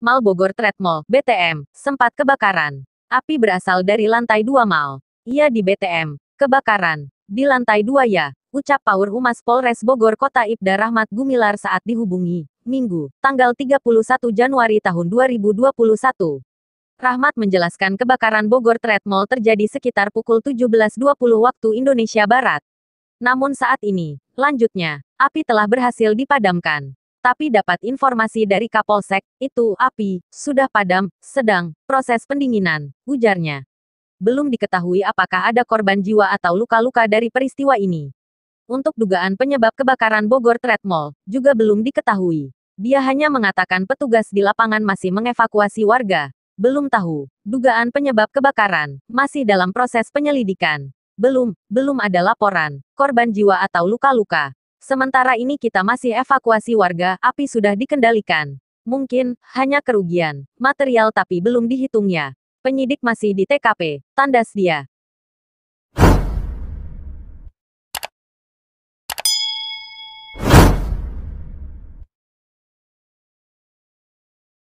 Mal Bogor Mall BTM, sempat kebakaran. Api berasal dari lantai dua mal. Ia di BTM, kebakaran. Di lantai dua ya, ucap Paur Humas Polres Bogor Kota Ibda Rahmat Gumilar saat dihubungi, Minggu, tanggal 31 Januari tahun 2021. Rahmat menjelaskan kebakaran Bogor Mall terjadi sekitar pukul 17.20 waktu Indonesia Barat. Namun saat ini, lanjutnya, api telah berhasil dipadamkan tapi dapat informasi dari Kapolsek, itu api sudah padam, sedang proses pendinginan, ujarnya. Belum diketahui apakah ada korban jiwa atau luka-luka dari peristiwa ini. Untuk dugaan penyebab kebakaran Bogor Trade Mall, juga belum diketahui. Dia hanya mengatakan petugas di lapangan masih mengevakuasi warga. Belum tahu. Dugaan penyebab kebakaran masih dalam proses penyelidikan. Belum, belum ada laporan korban jiwa atau luka-luka. Sementara ini kita masih evakuasi warga, api sudah dikendalikan. Mungkin, hanya kerugian, material tapi belum dihitungnya. Penyidik masih di TKP, tandas dia.